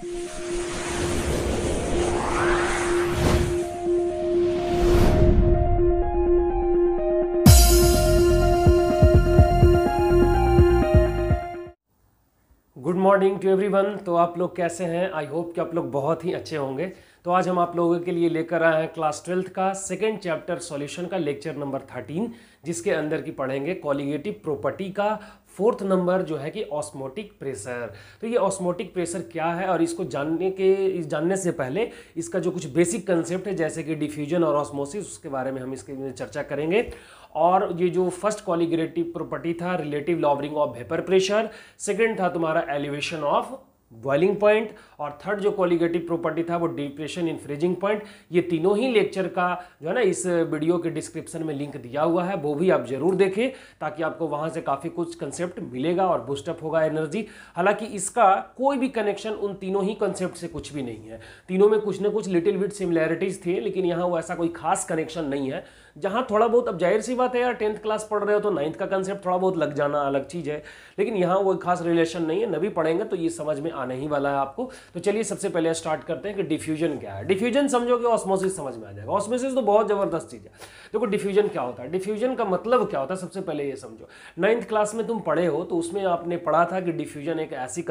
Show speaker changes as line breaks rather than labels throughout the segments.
good morning to one तो आप लोग कैसे हैं आई होप कि आप लोग बहुत ही अच्छे होंगे तो आज हम आप लोगों के लिए लेकर आए हैं क्लास ट्वेल्थ का सेकेंड चैप्टर सॉल्यूशन का लेक्चर नंबर थर्टीन जिसके अंदर की पढ़ेंगे कॉलिगेटिव प्रॉपर्टी का फोर्थ नंबर जो है कि ऑस्मोटिक प्रेशर तो ये ऑस्मोटिक प्रेशर क्या है और इसको जानने के जानने से पहले इसका जो कुछ बेसिक कंसेप्ट है जैसे कि डिफ्यूजन और ऑस्मोसिस उसके बारे में हम इसके चर्चा करेंगे और ये जो फर्स्ट कॉलीग्रेटिव प्रॉपर्टी था relative lowering of vapour pressure second था तुम्हारा एलिवेशन ऑफ बॉइलिंग पॉइंट और थर्ड जो क्वालिगेटिव प्रॉपर्टी था वो डिप्रेशन इन फ्रीजिंग पॉइंट ये तीनों ही लेक्चर का जो है ना इस वीडियो के डिस्क्रिप्शन में लिंक दिया हुआ है वो भी आप जरूर देखें ताकि आपको वहाँ से काफ़ी कुछ कंसेप्ट मिलेगा और बूस्टअप होगा एनर्जी हालांकि इसका कोई भी कनेक्शन उन तीनों ही कंसेप्ट से कुछ भी नहीं है तीनों में कुछ ना कुछ लिटिल विट सिमिलैरिटीज़ थी लेकिन यहाँ वो ऐसा कोई खास कनेक्शन नहीं है जहाँ थोड़ा बहुत अब जाहिर सी बात है यार टेंथ क्लास पढ़ रहे हो तो नाइन्थ का कंसेप्ट थोड़ा बहुत लग जाना अलग चीज़ है लेकिन यहाँ वो खास रिलेशन नहीं है नबी पढ़ेंगे तो ये समझ में आने ही वाला है आपको तो चलिए सबसे पहले स्टार्ट करते हैं कि डिफ्यूजन क्या है डिफ्यूजन समझो कि ऑस्मोसिस समझ में आ जाएगा ऑस्मोसिस तो बहुत ज़बरदस्त चीज़ है देखो डिफ्यूजन क्या होता है डिफ्यूजन का मतलब क्या होता है सबसे पहले ये समझो नाइन्थ क्लास में तुम पढ़े हो तो उसमें आपने पढ़ा था कि डिफ्यूजन एक ऐसी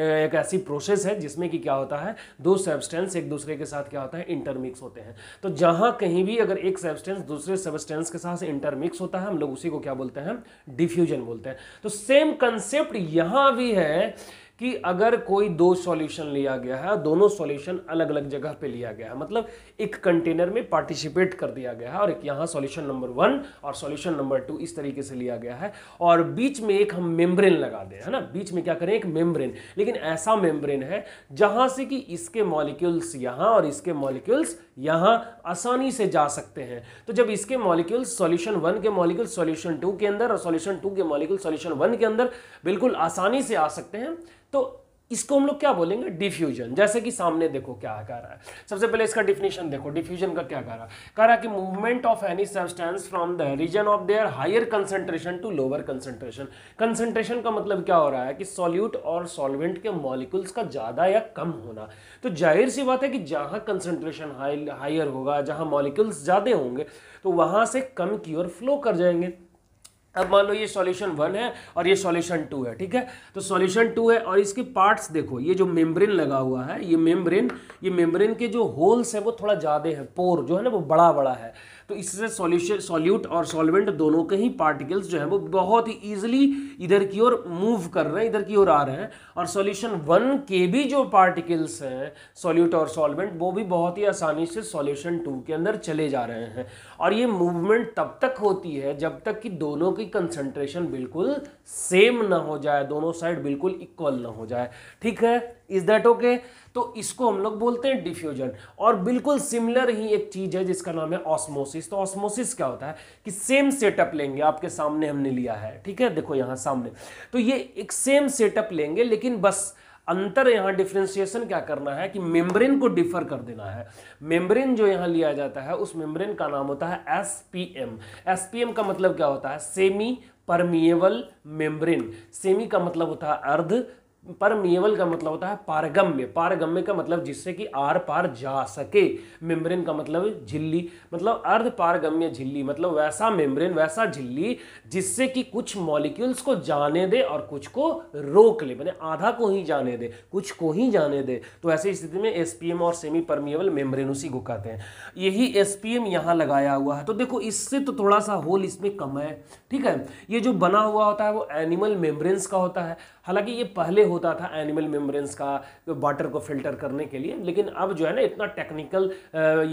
एक ऐसी प्रोसेस है जिसमें कि क्या होता है दो सेबस्टेंस एक दूसरे के साथ क्या होता है इंटरमिक्स होते हैं तो जहाँ कहीं भी अगर एक सब्सटेंस दूसरे सबस्टेंस के साथ इंटरमिक्स होता है हम लोग उसी को क्या बोलते हैं डिफ्यूजन बोलते हैं तो सेम कंसेप्ट यहां भी है कि अगर कोई दो सॉल्यूशन लिया गया है दोनों सॉल्यूशन अलग अलग जगह पे लिया गया है मतलब एक कंटेनर में पार्टिसिपेट कर दिया गया है और एक यहाँ सॉल्यूशन नंबर वन और सॉल्यूशन नंबर टू इस तरीके से लिया गया है और बीच में एक हम मेम्ब्रेन लगा दें है ना बीच में क्या करें एक मेम्ब्रेन लेकिन ऐसा मेम्ब्रेन है जहाँ से कि इसके मॉलिक्यूल्स यहाँ और इसके मॉलिक्यूल्स यहाँ आसानी से जा सकते हैं तो जब इसके मॉलिक्यूल्स सॉल्यूशन वन के मॉलिक्यूल सॉल्यूशन टू के अंदर और सॉल्यूशन टू के मॉलिक्यूल सॉल्यूशन वन के अंदर बिल्कुल आसानी से आ सकते हैं तो इसको हम लोग क्या बोलेंगे डिफ्यूजन जैसे कि सामने देखो क्या कह रहा है सबसे पहले इसका डिफिनेशन देखो डिफ्यूजन का क्या कह रहा है कह रहा है कि movement of any substance from the region of their higher concentration to lower concentration concentration का मतलब क्या हो रहा है कि सॉल्यूट और सॉल्वेंट के मॉलिक्यूल्स का ज़्यादा या कम होना तो जाहिर सी बात है कि जहां कंसेंट्रेशन हाई हायर होगा जहां मॉलिक्यूल्स ज़्यादा होंगे तो वहां से कम की ओर फ्लो कर जाएंगे अब मान लो ये सॉल्यूशन वन है और ये सॉल्यूशन टू है ठीक है तो सॉल्यूशन टू है और इसके पार्ट्स देखो ये जो मेम्ब्रेन लगा हुआ है ये मेम्ब्रेन ये मेम्ब्रेन के जो होल्स हैं वो थोड़ा ज़्यादा है पोर जो है ना वो बड़ा बड़ा है तो इससे सॉल्यूशन सॉल्यूट और सॉल्वेंट दोनों के ही पार्टिकल्स जो है वो बहुत ही ईजिली इधर की ओर मूव कर रहे हैं इधर की ओर आ रहे हैं और सॉल्यूशन वन के भी जो पार्टिकल्स हैं सॉल्यूट और सॉल्वेंट वो भी बहुत ही आसानी से सॉल्यूशन टू के अंदर चले जा रहे हैं और ये मूवमेंट तब तक होती है जब तक कि दोनों की कंसनट्रेशन बिल्कुल सेम ना हो जाए दोनों साइड बिल्कुल इक्वल ना हो जाए ठीक है इज दैट ओके तो इसको हम लोग बोलते हैं डिफ्यूजन और बिल्कुल सिमिलर ही एक चीज है जिसका नाम है ऑस्मोसिस तो ऑस्मोसिस क्या होता है कि सेम सेटअप लेंगे आपके सामने हमने लिया है ठीक है देखो यहां सामने तो ये एक सेम सेटअप लेंगे लेकिन बस अंतर यहां डिफ्रेंसिएशन क्या करना है कि मेम्ब्रेन को डिफर कर देना है मेम्ब्रेन जो यहां लिया जाता है उस मेम्ब्रेन का नाम होता है एसपीएम एसपीएम का मतलब क्या होता है सेमी परमिएबल मेम्ब्रेन सेमी का मतलब होता है अर्ध नियवल का मतलब होता है पारगम्य पारगम्य का मतलब जिससे कि आर पार जा सके मेम्ब्रेन का मतलब झिल्ली मतलब अर्ध पारगम्य झिल्ली मतलब वैसा मेम्ब्रेन वैसा झिल्ली जिससे कि कुछ मॉलिक्यूल्स को जाने दे और कुछ को रोक ले मैंने आधा को ही जाने दे कुछ को ही जाने दे तो ऐसी स्थिति में एस और सेमी परमिएबल मेम्ब्रेन उसी को कहते हैं यही एस पी लगाया हुआ है तो देखो इससे तो थोड़ा सा होल इसमें कम है ठीक है ये जो बना हुआ होता है वो एनिमल मेम्ब्रेन का होता है हालांकि ये पहले होता था एनिमल मेम्ब्रेन्स का वाटर को फिल्टर करने के लिए लेकिन अब जो है ना इतना टेक्निकल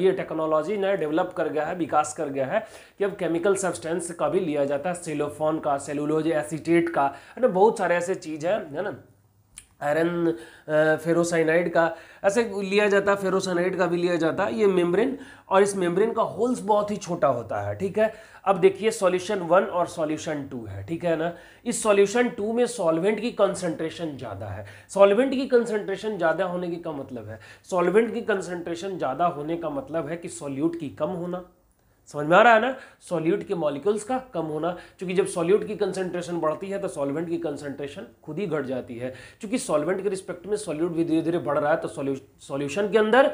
ये टेक्नोलॉजी ने डेवलप कर गया है विकास कर गया है कि अब केमिकल सब्सटेंस का भी लिया जाता है सेलोफोन का सेलुलोज एसीटेट का है ना बहुत सारे ऐसे चीज़ है ना आयरन फेरोसाइनाइड का ऐसे लिया जाता है फेरोसाइनाइड का भी लिया जाता है ये मेम्ब्रेन और इस मेम्ब्रेन का होल्स बहुत ही छोटा होता है ठीक है अब देखिए सॉल्यूशन वन और सॉल्यूशन टू है ठीक है ना इस सॉल्यूशन टू में सॉल्वेंट की कंसंट्रेशन ज़्यादा है सॉल्वेंट की कंसंट्रेशन ज़्यादा होने की का मतलब है सॉल्वेंट की कंसंट्रेशन ज़्यादा होने का मतलब है कि सॉल्यूट की कम होना समझ में आ रहा है ना सॉल्यूट के मॉलिक्यूल्स का कम होना क्योंकि जब सॉल्यूट की कंसेंट्रेशन बढ़ती है तो सॉल्वेंट की कंसेंट्रेशन खुद ही घट जाती है क्योंकि सॉल्वेंट के रिस्पेक्ट में सॉल्यूट भी धीरे धीरे बढ़ रहा है तो सॉल्यूशन के अंदर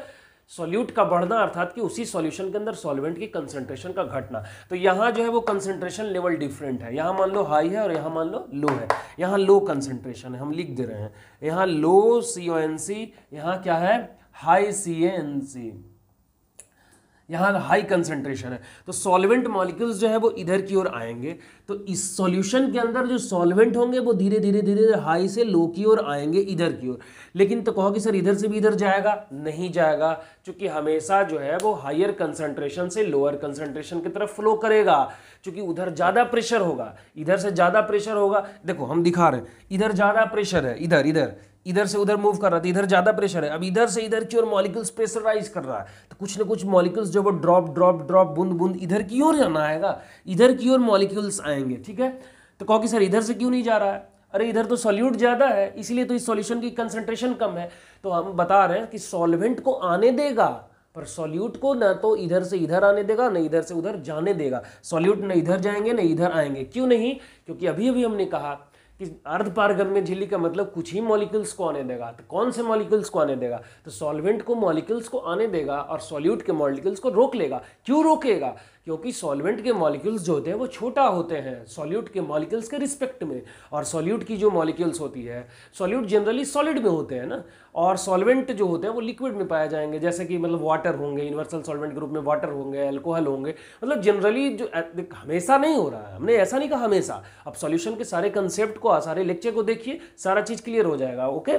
सॉल्यूट का बढ़ना अर्थात कि उसी सॉल्यूशन के अंदर सॉल्वेंट की कंसंट्रेशन का घटना तो यहाँ जो है वो कंसंट्रेशन लेवल डिफरेंट है यहाँ मान लो हाई है और यहाँ मान लो लो है यहाँ लो कंसंट्रेशन है हम लिख दे रहे हैं यहाँ लो सी ओ एन सी यहाँ क्या है हाई सी एन सी यहाँ हाई कंसेंट्रेशन है तो सॉल्वेंट मॉलिक्यूल्स जो है वो इधर की ओर आएंगे तो इस सॉल्यूशन के अंदर जो सॉल्वेंट होंगे वो धीरे धीरे धीरे हाई से लो की ओर आएंगे इधर की ओर लेकिन तो कहो कि सर इधर से भी इधर जाएगा नहीं जाएगा क्योंकि हमेशा जो है वो हायर कंसेंट्रेशन से लोअर कंसेंट्रेशन की तरफ फ्लो करेगा क्योंकि उधर ज़्यादा प्रेशर होगा इधर से ज़्यादा प्रेशर होगा देखो हम दिखा रहे हैं इधर ज़्यादा प्रेशर है इधर इधर इधर से उधर मूव कर रहा था इधर ज़्यादा प्रेशर है अब इधर से इधर की ओर मॉलिक्यूल्स प्रेशराइज कर रहा है तो कुछ ना कुछ मॉलिक्यूल्स जो वो ड्रॉप ड्रॉप ड्रॉप बूंद बूंद इधर की ओर जाना आएगा इधर की ओर मॉलिक्यूल्स आएंगे ठीक है तो कहो कि सर इधर से क्यों नहीं जा रहा है अरे इधर तो सॉल्यूट ज़्यादा है इसीलिए तो इस सॉल्यूशन की कंसंट्रेशन कम है तो हम बता रहे हैं कि सॉल्वेंट को आने देगा पर सॉल्यूट को ना तो इधर से इधर आने देगा ना इधर से उधर जाने देगा सॉल्यूट ना इधर जाएंगे ना इधर आएंगे क्यों नहीं क्योंकि अभी अभी हमने कहा कि में झिल्ली का मतलब कुछ ही मॉलिक्यूल्स को आने देगा तो कौन से मॉलिक्यूल्स को आने देगा तो सॉल्वेंट को मॉलिक्यूल्स को आने देगा और सॉल्यूट के मॉलिक्यूल्स को रोक लेगा क्यों रोकेगा क्योंकि सॉल्वेंट के मॉलिक्यूल्स जो होते हैं वो छोटा होते हैं सॉल्यूट के मॉलिक्यूल्स के रिस्पेक्ट में और सॉल्यूट की जो मॉलिक्यूल्स होती है सॉल्यूट जनरली सॉलिड में होते हैं ना और सॉल्वेंट जो होते हैं वो लिक्विड में पाए जाएंगे जैसे कि मतलब वाटर होंगे यूनिवर्सल सॉल्वेंट ग्रुप में वाटर होंगे एल्कोहल होंगे मतलब जनरली जो हमेशा नहीं हो रहा है हमने ऐसा नहीं कहा हमेशा अब सॉल्यूशन के सारे कंसेप्ट को सारे लेक्चर को देखिए सारा चीज़ क्लियर हो जाएगा ओके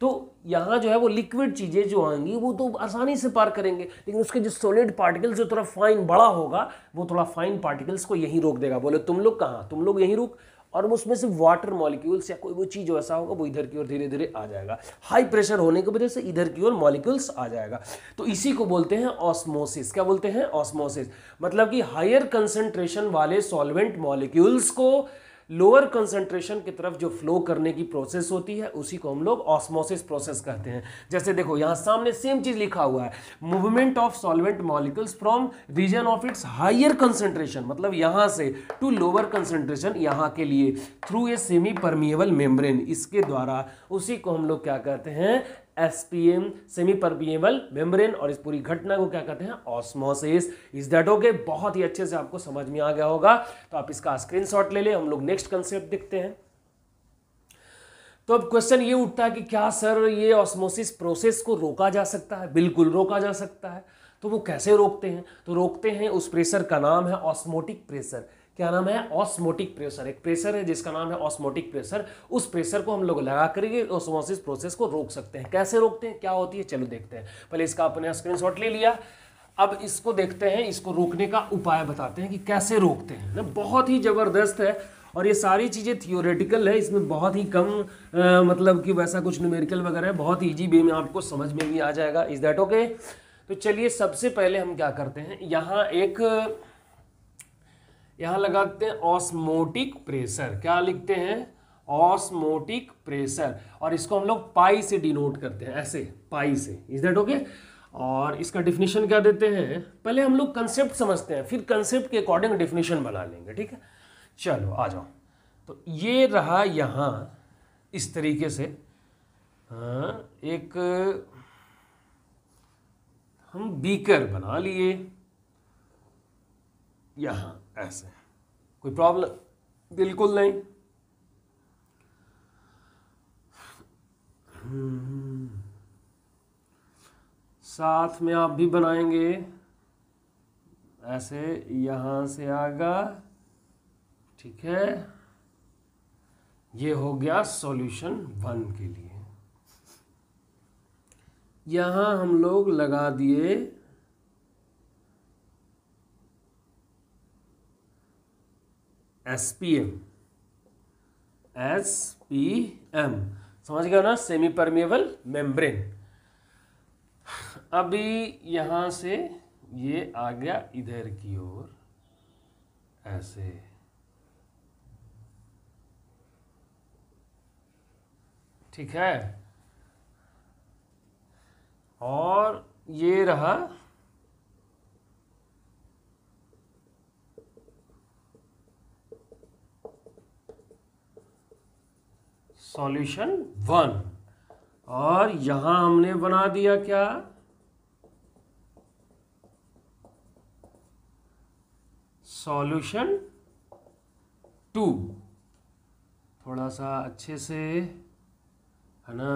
तो यहाँ जो है वो लिक्विड चीज़ें जो आएंगी वो तो आसानी से पार करेंगे लेकिन उसके जो सॉलिड पार्टिकल्स जो थोड़ा फाइन बड़ा होगा होगा वो थोड़ा फाइन पार्टिकल्स को यहीं रोक देगा बोले तुम लोग कहाँ तुम लोग यहीं रुक और उसमें से वाटर मॉलिक्यूल्स या कोई वो चीज़ वैसा होगा वो इधर की ओर धीरे धीरे आ जाएगा हाई प्रेशर होने की वजह से इधर की ओर मॉलिक्यूल्स आ जाएगा तो इसी को बोलते हैं ऑस्मोसिस क्या बोलते हैं ऑस्मोसिस मतलब कि हायर कंसेंट्रेशन वाले सॉल्वेंट मॉलिक्यूल्स को लोअर कंसंट्रेशन की तरफ जो फ्लो करने की प्रोसेस होती है उसी को हम लोग ऑस्मोसिस प्रोसेस कहते हैं जैसे देखो यहाँ सामने सेम चीज लिखा हुआ है movement of solvent molecules from region of its higher concentration मतलब यहां से टू लोअर कंसंट्रेशन यहां के लिए through a semi permeable membrane इसके द्वारा उसी को हम लोग क्या कहते हैं एसपीएम सेमी परमिएबल मेम्ब्रेन और इस पूरी घटना को क्या कहते हैं ऑस्मोसिस इज दैट ओके बहुत ही अच्छे से आपको समझ में आ गया होगा तो आप इसका स्क्रीनशॉट ले लें हम लोग नेक्स्ट कंसेप्ट देखते हैं तो अब क्वेश्चन ये उठता है कि क्या सर ये ऑस्मोसिस प्रोसेस को रोका जा सकता है बिल्कुल रोका जा सकता है तो वो कैसे रोकते हैं तो रोकते हैं उस प्रेशर का नाम है ऑस्मोटिक प्रेशर क्या नाम है ऑस्मोटिक प्रेशर एक प्रेशर है जिसका नाम है ऑस्मोटिक प्रेशर उस प्रेशर को हम लोग लगा करके ऑस्मोसिस प्रोसेस को रोक सकते हैं कैसे रोकते हैं क्या होती है चलो देखते हैं पहले इसका अपने स्क्रीनशॉट ले लिया अब इसको देखते हैं इसको रोकने का उपाय बताते हैं कि कैसे रोकते हैं ना बहुत ही ज़बरदस्त है और ये सारी चीज़ें थियोरेटिकल है इसमें बहुत ही कम आ, मतलब कि वैसा कुछ न्यूमेरिकल वगैरह है बहुत ईजी वे में आपको समझ में भी आ जाएगा इज़ दैट ओके तो चलिए सबसे पहले हम क्या करते हैं यहाँ एक यहां लगाते हैं ऑस्मोटिक प्रेशर क्या लिखते हैं ऑस्मोटिक प्रेशर और इसको हम लोग पाई से डिनोट करते हैं ऐसे पाई से इज दैट ओके और इसका डिफिनेशन क्या देते हैं पहले हम लोग कंसेप्ट समझते हैं फिर कंसेप्ट के अकॉर्डिंग डिफिनेशन बना लेंगे ठीक है चलो आ जाओ तो ये रहा यहाँ इस तरीके से हाँ एक हम बीकर बना लिए यहाँ ऐसे कोई प्रॉब्लम बिल्कुल नहीं साथ में आप भी बनाएंगे ऐसे यहां से आगा ठीक है ये हो गया सॉल्यूशन वन के लिए यहां हम लोग लगा दिए S P M S P M समझ गया ना सेमी परमिएबल मेम्ब्रेन अभी यहां से ये आ गया इधर की ओर ऐसे ठीक है और ये रहा सॉल्यूशन वन और यहां हमने बना दिया क्या सॉल्यूशन टू थोड़ा सा अच्छे से है ना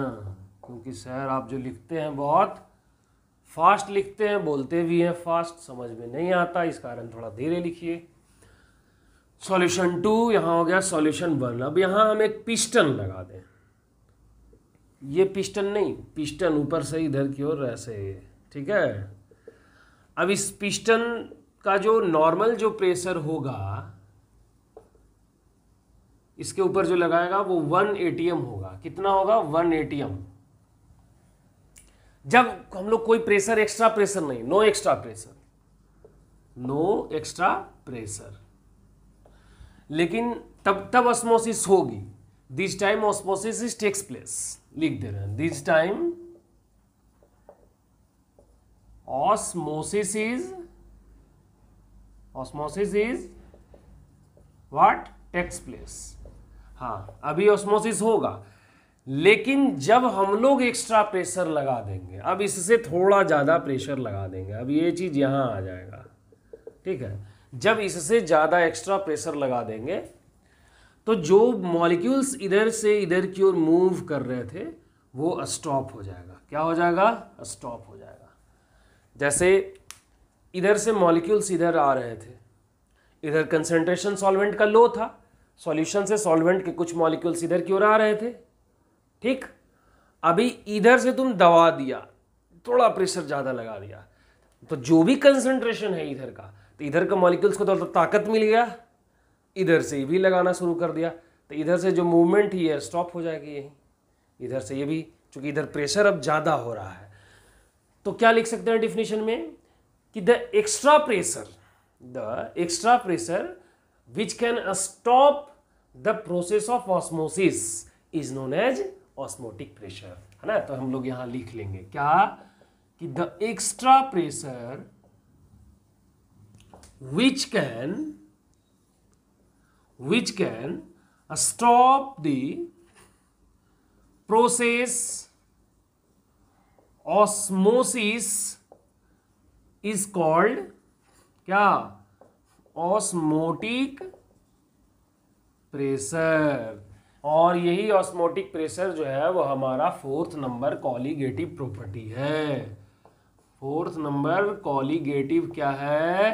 क्योंकि सर आप जो लिखते हैं बहुत फास्ट लिखते हैं बोलते भी हैं फास्ट समझ में नहीं आता इस कारण थोड़ा धीरे लिखिए सॉल्यूशन टू यहां हो गया सॉल्यूशन वन अब यहां हम एक पिस्टन लगा दें ये पिस्टन नहीं पिस्टन ऊपर से इधर की ओर ऐसे ठीक है अब इस पिस्टन का जो नॉर्मल जो प्रेशर होगा इसके ऊपर जो लगाएगा वो वन एटीएम होगा कितना होगा वन एटीएम जब हम लोग कोई प्रेशर एक्स्ट्रा प्रेशर नहीं no extra pressure no extra pressure लेकिन तब तब ऑस्मोसिस होगी this time osmosis is takes place लिख दे रहे हैं this time osmosis is osmosis is what takes place हाँ अभी ऑस्मोसिस होगा लेकिन जब हम लोग एक्स्ट्रा प्रेशर लगा देंगे अब इससे थोड़ा ज़्यादा प्रेशर लगा देंगे अब ये चीज़ यहां आ जाएगा ठीक है जब इससे ज़्यादा एक्स्ट्रा प्रेशर लगा देंगे तो जो मॉलिक्यूल्स इधर से इधर की ओर मूव कर रहे थे वो स्टॉप हो जाएगा क्या हो जाएगा स्टॉप हो जाएगा जैसे इधर से मॉलिक्यूल्स इधर आ रहे थे इधर कंसंट्रेशन सॉल्वेंट का लो था सॉल्यूशन से सॉल्वेंट के कुछ मॉलिक्यूल्स इधर की ओर आ रहे थे ठीक अभी इधर से तुम दबा दिया थोड़ा प्रेशर ज़्यादा लगा दिया तो जो भी कंसंट्रेशन है इधर का तो इधर का मॉलिक्यूल्स को थोड़ा तो ताकत मिल गया इधर से ये भी लगाना शुरू कर दिया तो इधर से जो मूवमेंट ही है स्टॉप हो जाएगी यही इधर से ये भी चूंकि इधर प्रेशर अब ज़्यादा हो रहा है तो क्या लिख सकते हैं डिफिनेशन में कि the extra pressure the extra pressure which can stop the process of osmosis is known as osmotic pressure है ना तो हम लोग यहां लिख लेंगे क्या कि the extra pressure which can which can stop the process osmosis is called क्या ऑस्मोटिक प्रेशर और यही ऑस्मोटिक प्रेशर जो है वो हमारा फोर्थ नंबर कॉलीगेटिव प्रॉपर्टी है फोर्थ नंबर कॉलीगेटिव क्या है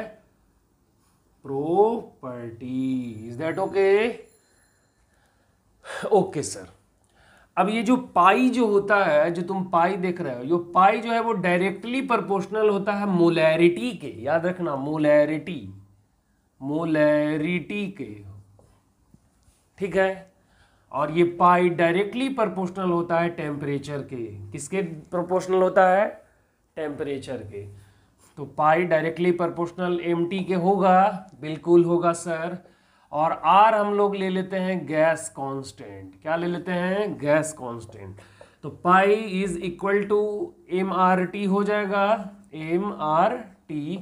property is that okay okay sir अब ये जो पाई जो होता है जो तुम पाई देख रहे हो ये पाई जो है वो डायरेक्टली प्रपोर्शनल होता है मोलैरिटी के याद रखना मोलैरिटी मोलैरिटी के ठीक है और ये पाई डायरेक्टली प्रोपोर्शनल होता है टेम्परेचर के किसके प्रपोर्शनल होता है टेम्परेचर के तो पाई डायरेक्टली प्रपोर्शनल एम के होगा बिल्कुल होगा सर और आर हम लोग ले लेते हैं गैस कांस्टेंट क्या ले लेते हैं गैस कांस्टेंट तो pi is equal to M R T हो जाएगा एम आर टी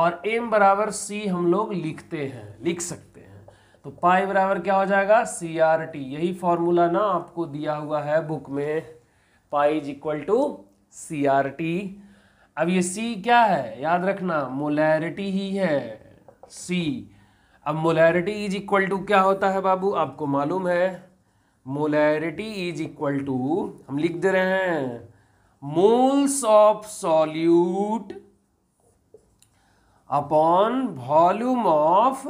और एम बराबर सी हम लोग लिखते हैं लिख सकते हैं तो पाई बराबर क्या हो जाएगा सी आर टी यही फॉर्मूला ना आपको दिया हुआ है बुक में pi is equal to C R T अब ये सी क्या है याद रखना मोलैरिटी ही है सी अब मोलैरिटी इज इक्वल टू क्या होता है बाबू आपको मालूम है मोलैरिटी इज इक्वल टू हम लिख दे रहे हैं moles of solute upon volume of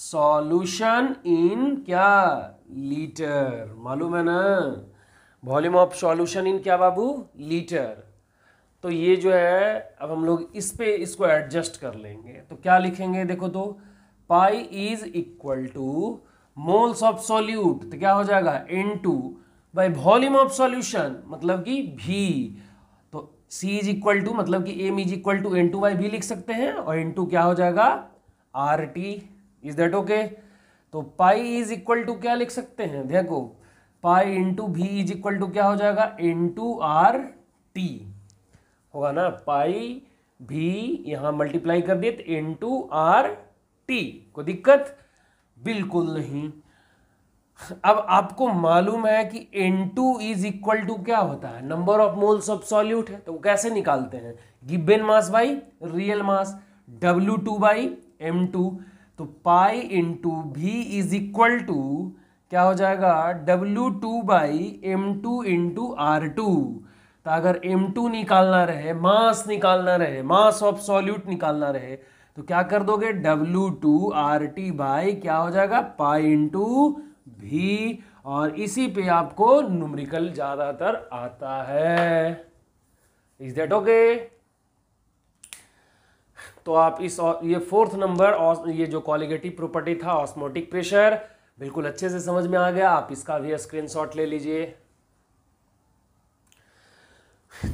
solution in क्या लीटर मालूम है ना वॉल्यूम ऑफ सॉल्यूशन इन क्या बाबू लीटर तो ये जो है अब हम लोग इस पे इसको एडजस्ट कर लेंगे तो क्या लिखेंगे देखो तो pi is equal to moles of solute तो क्या हो जाएगा N two by volume of solution मतलब कि भी तो सी इज इक्वल टू मतलब कि M is equal to N two by V लिख सकते हैं और इन टू क्या हो जाएगा R T is that okay तो पाई इज इक्वल टू क्या लिख सकते हैं देखो pi into V is equal to क्या हो जाएगा इन टू आर टी होगा ना पाई भी यहां मल्टीप्लाई कर दिए तो इन टू आर टी को दिक्कत बिल्कुल नहीं अब आपको मालूम है कि N two is equal to क्या होता है number of moles of solute है तो वो कैसे निकालते हैं given mass by real mass W two by M two तो pi in to V is equal to क्या हो जाएगा W two by M two into R T तो अगर एम टू निकालना रहे मास निकालना रहे मास ऑफ सॉल्यूट निकालना रहे तो क्या कर दोगे W two R T by क्या हो जाएगा पाई इंटू भी और इसी पे आपको न्यूमरिकल ज़्यादातर आता है इज दैट ओके तो आप इस ये फोर्थ नंबर ये जो कॉलिगेटिव प्रॉपर्टी था ऑस्मोटिक प्रेशर बिल्कुल अच्छे से समझ में आ गया आप इसका भी स्क्रीनशॉट ले लीजिए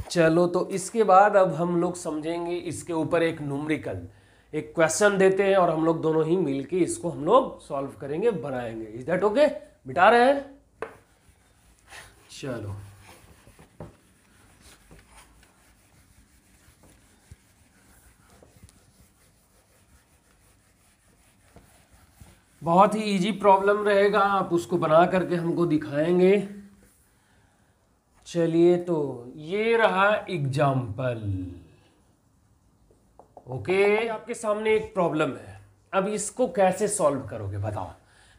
चलो तो इसके बाद अब हम लोग समझेंगे इसके ऊपर एक नूमरिकल एक क्वेश्चन देते हैं और हम लोग दोनों ही मिलके इसको हम लोग सॉल्व करेंगे बनाएंगे इज दैट ओके बिटा रहे हैं चलो बहुत ही इजी प्रॉब्लम रहेगा आप उसको बना करके हमको दिखाएंगे चलिए तो ये रहा एग्जाम्पल ओके आपके सामने एक प्रॉब्लम है अब इसको कैसे सॉल्व करोगे बताओ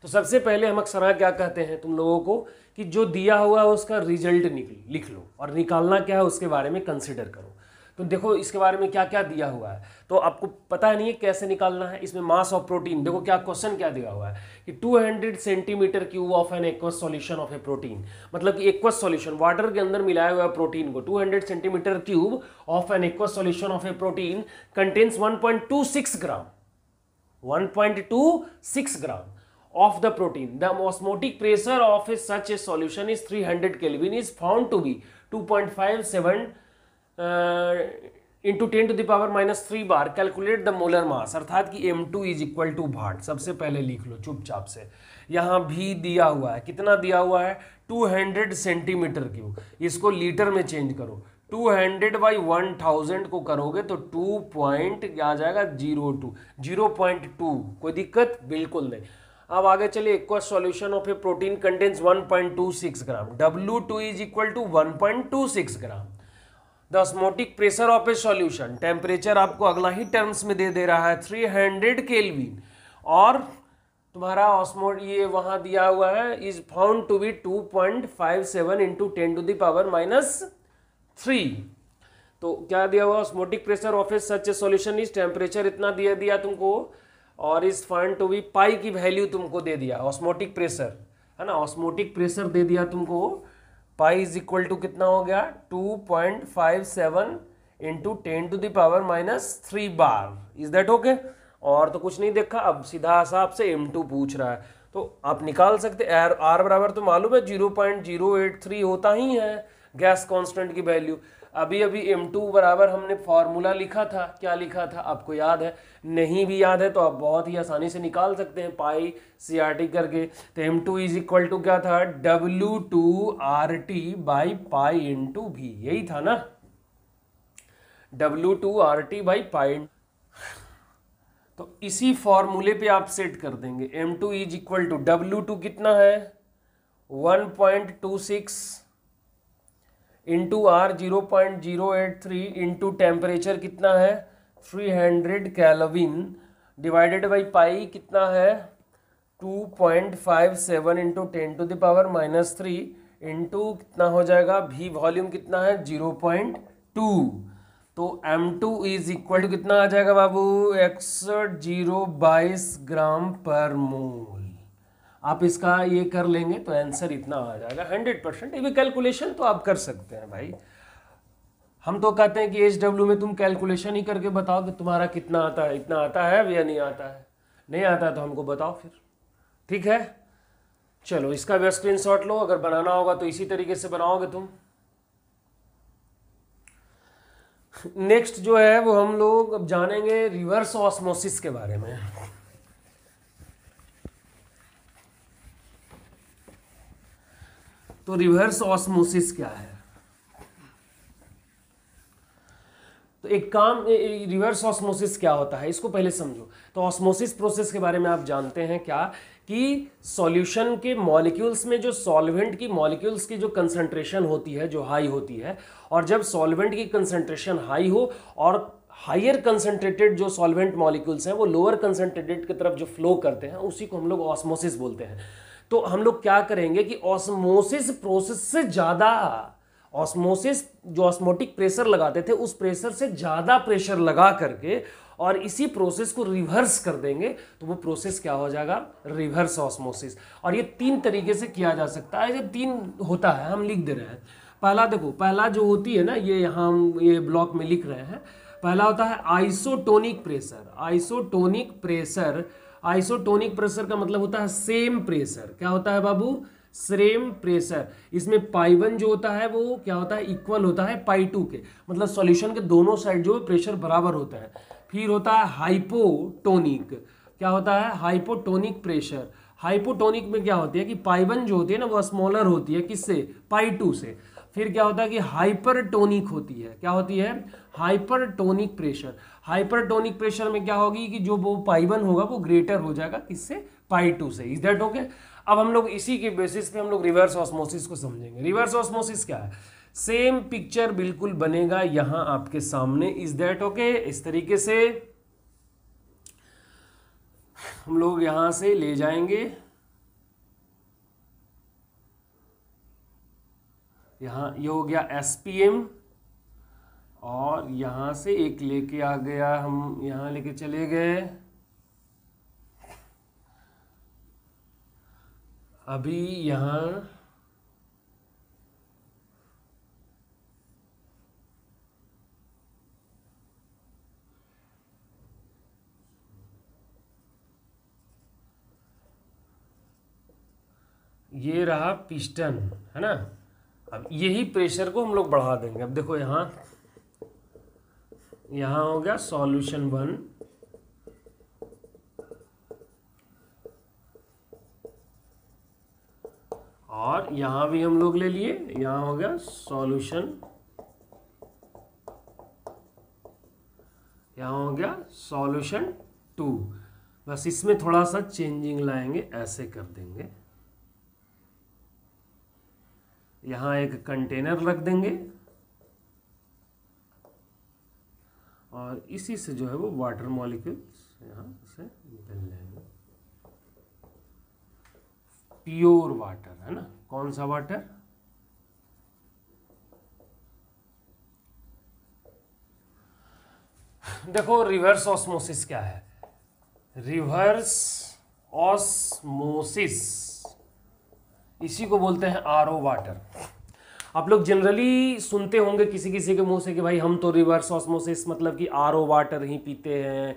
तो सबसे पहले हम अक्सर क्या कहते हैं तुम लोगों को कि जो दिया हुआ है उसका रिजल्ट निकल लिख लो और निकालना क्या है उसके बारे में कंसिडर करो तो देखो इसके बारे में क्या क्या दिया हुआ है तो आपको पता है नहीं है कैसे निकालना है इसमें मास ऑफ प्रोटीन देखो क्या क्वेश्चन क्या दिया हुआ है कि 200 centimetre cube of an aqueous solution of a protein मतलब कि एक्वस सॉल्यूशन वाटर के अंदर मिलाया हुआ प्रोटीन को 200 centimetre cube of an aqueous solution of a protein contains one gram one gram of the protein the osmotic pressure of a such a solution is three hundred is found to be two into ten to the power minus three bar calculate the molar mass अर्थात कि M two is equal to what सबसे पहले लिख लो चुपचाप से यहाँ भी दिया हुआ है कितना दिया हुआ है 200 सेंटीमीटर क्यूब इसको लीटर में चेंज करो 200 हंड्रेड बाई वन थाउजेंड को करोगे तो 2 पॉइंट आ जाएगा zero two zero point two कोई दिक्कत बिल्कुल नहीं अब आगे चलिए aqueous solution of a protein two 1.26 gram W2 two is equal to six gram the osmotic pressure of a solution temperature आपको अगला ही टर्म्स में दे दे रहा है थ्री हंड्रेड केलविन और तुम्हारा ऑस्मो ये वहाँ दिया हुआ है is found to be two point five seven into ten to the power minus three तो क्या दिया हुआ osmotic pressure of a such a solution is temperature इतना दिया दिया तुमको और इस फाउंड टू बी पाई की वैल्यू तुमको दे दिया ऑस्मोटिक प्रेशर है ना ऑस्मोटिक प्रेशर दे दिया तुमको पाई इज इक्वल टू कितना हो गया two point five seven into ten to the power minus three bar is that okay और तो कुछ नहीं देखा अब सीधा सा आपसे एम टू पूछ रहा है तो आप निकाल सकते आर बराबर तो मालूम है zero point zero eight three होता ही है गैस कांस्टेंट की वैल्यू अभी अभी एम टू बराबर हमने फॉर्मूला लिखा था क्या लिखा था आपको याद है नहीं भी याद है तो आप बहुत ही आसानी से निकाल सकते हैं पाई सी आर टी करके तो M two is equal to क्या था W two R T by pi in to भी यही था ना W two R T by pi तो इसी फॉर्मूले पे आप सेट कर देंगे M two is equal to W two कितना है one point two six into R zero point zero eight three into temperature कितना है three hundred kelvin divided by pi कितना है to point five seven into ten to the power minus three into कितना हो जाएगा भी वॉल्यूम कितना है जीरो पॉइंट टू तो M two is equal to कितना आ जाएगा बाबू एक्सठ जीरो बाईस ग्राम पर मोल आप इसका ये कर लेंगे तो आंसर इतना आ जाएगा हंड्रेड परसेंट ये भी कैलकुलेशन तो आप कर सकते हैं भाई हम तो कहते हैं कि एच डब्ल्यू में तुम कैलकुलेशन ही करके बताओ कि तुम्हारा कितना आता है इतना आता है या नहीं आता है नहीं आता है तो हमको बताओ फिर ठीक है चलो इसका भी स्क्रीन शॉट लो अगर बनाना होगा तो इसी तरीके से बनाओगे तुम नेक्स्ट जो है वो हम लोग अब जानेंगे रिवर्स ऑस्मोसिस के बारे में तो रिवर्स ऑस्मोसिस क्या है तो एक काम रिवर्स ऑस्मोसिस क्या होता है इसको पहले समझो तो ऑस्मोसिस प्रोसेस के बारे में आप जानते हैं क्या कि सॉल्यूशन के मॉलिक्यूल्स में जो सॉल्वेंट की मॉलिक्यूल्स की जो कंसंट्रेशन होती है जो हाई होती है और जब सॉल्वेंट की कंसंट्रेशन हाई हो और हायर कंसंट्रेटेड जो सॉल्वेंट मॉलिक्यूल्स हैं वो लोअर कंसंट्रेटेड की तरफ जो फ्लो करते हैं उसी को हम लोग ऑस्मोसिस बोलते हैं तो हम लोग क्या करेंगे कि ऑस्मोसिस प्रोसेस से ज़्यादा ऑस्मोसिस जो ऑस्मोटिक प्रेशर लगाते थे उस प्रेशर से ज़्यादा प्रेशर लगा करके और इसी प्रोसेस को रिवर्स कर देंगे तो वो प्रोसेस क्या हो जाएगा रिवर्स ऑस्मोसिस और ये तीन तरीके से किया जा सकता है ये तीन होता है हम लिख दे रहे हैं पहला देखो पहला जो होती है ना ये यहाँ हम ये ब्लॉक में लिख रहे हैं पहला होता है isotonic pressure isotonic pressure isotonic pressure का मतलब होता है सेम प्रेशर क्या होता है बाबू सेम प्रेशर इसमें पाई वन जो होता है वो क्या होता है इक्वल होता है पाई टू के मतलब सॉल्यूशन के दोनों साइड जो प्रेशर बराबर होता है फिर होता है हाइपोटोनिक क्या होता है हाइपोटोनिक प्रेशर हाइपोटोनिक में क्या होती है कि पाई वन जो होती है ना वो स्मॉलर होती है किससे पाई टू से फिर क्या होता है कि हाइपरटोनिक होती है क्या होती है हाइपरटोनिक प्रेशर हाइपरटोनिक प्रेशर में क्या होगी कि जो वो पाई वन होगा वो ग्रेटर हो जाएगा किससे पाई टू से इज दैट ओके अब हम लोग इसी के बेसिस पे हम लोग रिवर्स ऑस्मोसिस को समझेंगे रिवर्स ऑस्मोसिस क्या है सेम पिक्चर बिल्कुल बनेगा यहां आपके सामने इज दैट ओके इस तरीके से हम लोग यहां से ले जाएंगे यहाँ ये यह हो गया एस पी एम और यहाँ से एक लेके आ गया हम यहाँ लेके चले गए अभी यहाँ ये रहा पिस्टन है ना अब यही प्रेशर को हम लोग बढ़ा देंगे अब देखो यहां यहां हो गया सॉल्यूशन वन और यहां भी हम लोग ले लिए यहां हो गया सॉल्यूशन यहां हो गया सॉल्यूशन टू बस इसमें थोड़ा सा चेंजिंग लाएंगे ऐसे कर देंगे यहाँ एक कंटेनर रख देंगे और इसी से जो है वो वाटर मॉलिक्यूल्स यहाँ से निकल जाएंगे प्योर वाटर है ना कौन सा वाटर देखो रिवर्स ऑस्मोसिस क्या है रिवर्स ऑस्मोसिस इसी को बोलते हैं आर वाटर आप लोग जनरली सुनते होंगे किसी किसी के मुंह से कि भाई हम तो रिवर्स ऑस्मोसिस मतलब कि आर वाटर ही पीते हैं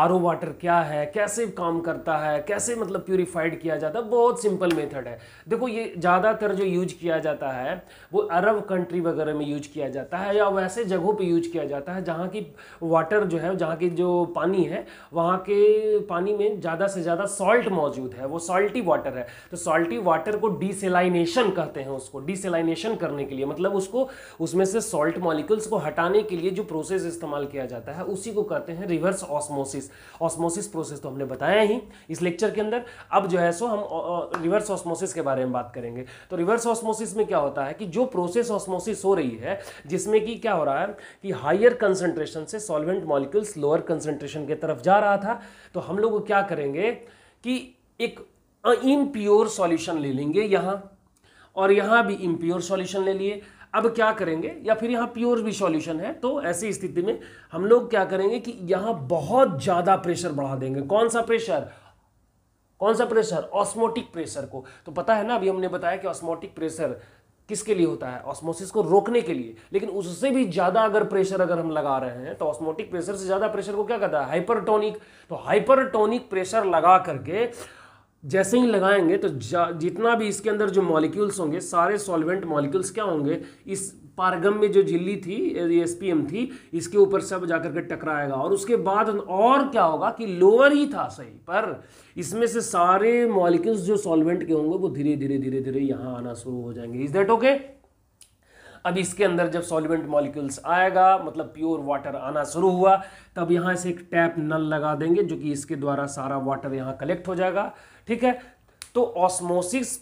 आर वाटर क्या है कैसे काम करता है कैसे मतलब प्योरीफाइड किया जाता है बहुत सिंपल मेथड है देखो ये ज़्यादातर जो यूज किया जाता है वो अरब कंट्री वगैरह में यूज किया जाता है या वैसे जगहों पे यूज किया जाता है जहाँ की वाटर जो है जहाँ की जो पानी है वहाँ के पानी में ज़्यादा से ज़्यादा सॉल्ट मौजूद है वो सॉल्टी वाटर है तो सॉल्टी वाटर को डिसलाइनेशन कहते हैं उसको डिसलाइनेशन करने के लिए मतलब उसको उसमें से सॉल्ट मॉलिकल्स को हटाने के लिए जो प्रोसेस इस्तेमाल किया जाता है उसी को कहते हैं reverse osmosis osmosis osmosis process तो हमने बताया ही इस लेक्चर के अंदर अब जो है सो हम रिवर्स ऑस्मोसिस के बारे में बात करेंगे तो रिवर्स ऑस्मोसिस में क्या होता है कि जो प्रोसेस ऑस्मोसिस हो रही है जिसमें कि क्या हो रहा है कि हायर कंसनट्रेशन से सॉल्वेंट मॉलिकल्स लोअर कंसनट्रेशन की तरफ जा रहा था तो हम लोग क्या करेंगे कि एक इम्प्योर सॉल्यूशन ले लेंगे यहाँ और यहाँ भी इम्प्योर सॉल्यूशन ले लिए अब क्या करेंगे या फिर यहाँ प्योर भी सॉल्यूशन है तो ऐसी स्थिति में हम लोग क्या करेंगे कि यहाँ बहुत ज़्यादा प्रेशर बढ़ा देंगे कौन सा प्रेशर कौन सा प्रेशर ऑस्मोटिक प्रेशर को तो पता है ना अभी हमने बताया कि ऑस्मोटिक प्रेशर किसके लिए होता है ऑस्मोसिस को रोकने के लिए लेकिन उससे भी ज्यादा अगर प्रेशर अगर हम लगा रहे हैं तो ऑस्मोटिक प्रेशर से ज्यादा प्रेशर को क्या कहता है हाइपरटोनिक तो हाइपरटोनिक प्रेशर लगा करके जैसे ही लगाएंगे तो जितना भी इसके अंदर जो मॉलिक्यूल्स होंगे सारे सॉल्वेंट मॉलिक्यूल्स क्या होंगे इस पारगम में जो झिल्ली थी एस थी इसके ऊपर सब जाकर के टकराएगा और उसके बाद और क्या होगा कि लोअर ही था सही पर इसमें से सारे मॉलिक्यूल्स जो सॉल्वेंट के होंगे वो धीरे धीरे धीरे धीरे यहाँ आना शुरू हो जाएंगे इज दैट ओके अब इसके अंदर जब सॉल्वेंट मॉलिक्यूल्स आएगा मतलब प्योर वाटर आना शुरू हुआ तब यहाँ से एक टैप नल लगा देंगे जो कि इसके द्वारा सारा वाटर यहाँ कलेक्ट हो जाएगा ठीक है तो ऑस्मोसिस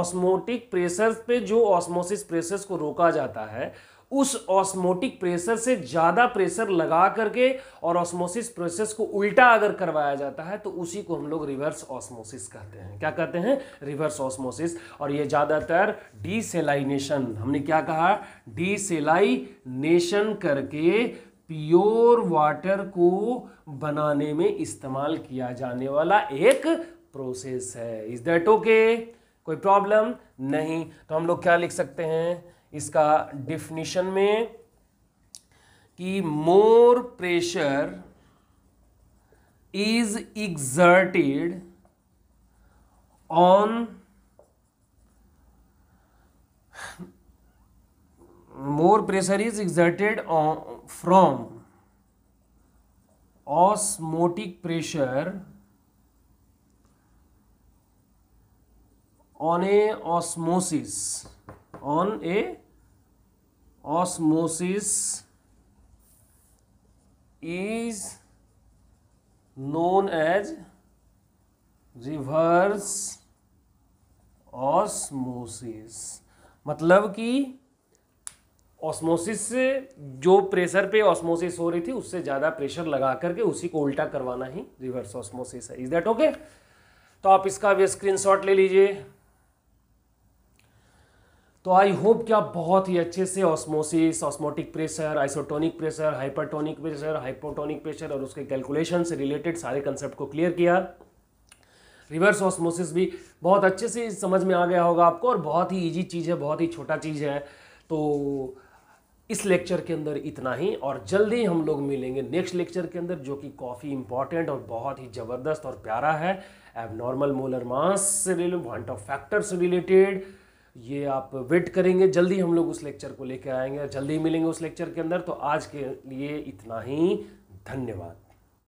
ऑस्मोटिक प्रेशर पे जो ऑस्मोसिस प्रेशर्स को रोका जाता है उस ऑस्मोटिक प्रेशर से ज़्यादा प्रेशर लगा करके और ऑस्मोसिस प्रोसेस को उल्टा अगर करवाया जाता है तो उसी को हम लोग रिवर्स ऑस्मोसिस कहते हैं क्या कहते हैं रिवर्स ऑस्मोसिस और ये ज़्यादातर डीसेलाइनेशन हमने क्या कहा डीसेलाइनेशन करके प्योर वाटर को बनाने में इस्तेमाल किया जाने वाला एक प्रोसेस है इज दैट ओके कोई प्रॉब्लम नहीं तो हम लोग क्या लिख सकते हैं इसका डिफिनीशन में कि more pressure is exerted on more pressure is on from osmotic pressure on a osmosis on a osmosis is known as reverse osmosis मतलब कि ऑस्मोसिस से जो प्रेशर पे ऑस्मोसिस हो रही थी उससे ज़्यादा प्रेशर लगा करके उसी को उल्टा करवाना ही रिवर्स ऑस्मोसिस है इज दैट ओके तो आप इसका भी स्क्रीनशॉट ले लीजिए तो आई होप कि आप बहुत ही अच्छे से osmosis osmotic pressure isotonic pressure hypertonic pressure hypotonic pressure और उसके कैलकुलेशन से रिलेटेड सारे कंसेप्ट को क्लियर किया रिवर्स ऑस्मोसिस भी बहुत अच्छे से समझ में आ गया होगा आपको और बहुत ही ईजी चीज़ है बहुत ही छोटा चीज़ है तो इस लेक्चर के अंदर इतना ही और जल्दी हम लोग मिलेंगे नेक्स्ट लेक्चर के अंदर जो कि काफ़ी इंपॉर्टेंट और बहुत ही ज़बरदस्त और प्यारा है एब नॉर्मल मोलर मास से रिलेटेड ऑफ फैक्टर से रिलेटेड ये आप वेट करेंगे जल्दी हम लोग उस लेक्चर को लेकर आएंगे और जल्दी मिलेंगे उस लेक्चर के अंदर तो आज के लिए इतना ही धन्यवाद